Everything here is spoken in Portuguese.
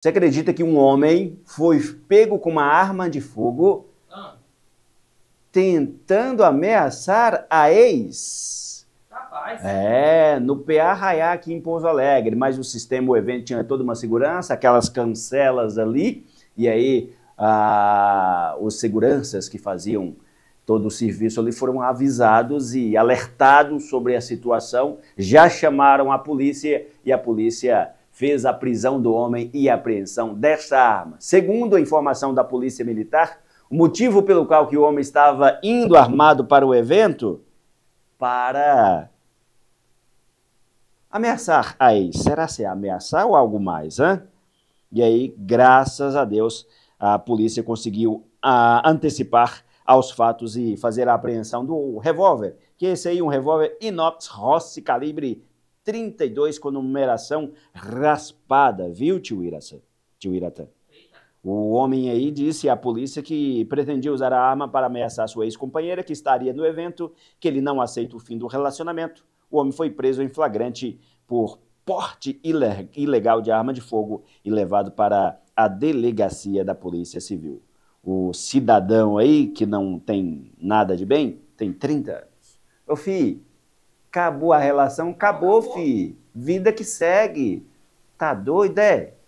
Você acredita que um homem foi pego com uma arma de fogo tentando ameaçar a ex? Rapaz. É, no PA Raiá aqui em Pouso Alegre, mas o sistema, o evento tinha toda uma segurança, aquelas cancelas ali, e aí ah, os seguranças que faziam todo o serviço ali foram avisados e alertados sobre a situação, já chamaram a polícia e a polícia fez a prisão do homem e a apreensão desta arma. Segundo a informação da Polícia Militar, o motivo pelo qual que o homem estava indo armado para o evento para ameaçar aí. Será ser é ameaçar ou algo mais, hein? E aí, graças a Deus, a polícia conseguiu a, ah, antecipar aos fatos e fazer a apreensão do revólver, que esse aí um revólver inox Rossi calibre 32 com numeração raspada, viu, tio Iratã? Tio Iratã. O homem aí disse à polícia que pretendia usar a arma para ameaçar sua ex-companheira, que estaria no evento, que ele não aceita o fim do relacionamento. O homem foi preso em flagrante por porte ilegal de arma de fogo e levado para a delegacia da Polícia Civil. O cidadão aí, que não tem nada de bem, tem 30 anos. Ô, filho, Acabou a relação, acabou, fi. Vida que segue. Tá doido, é?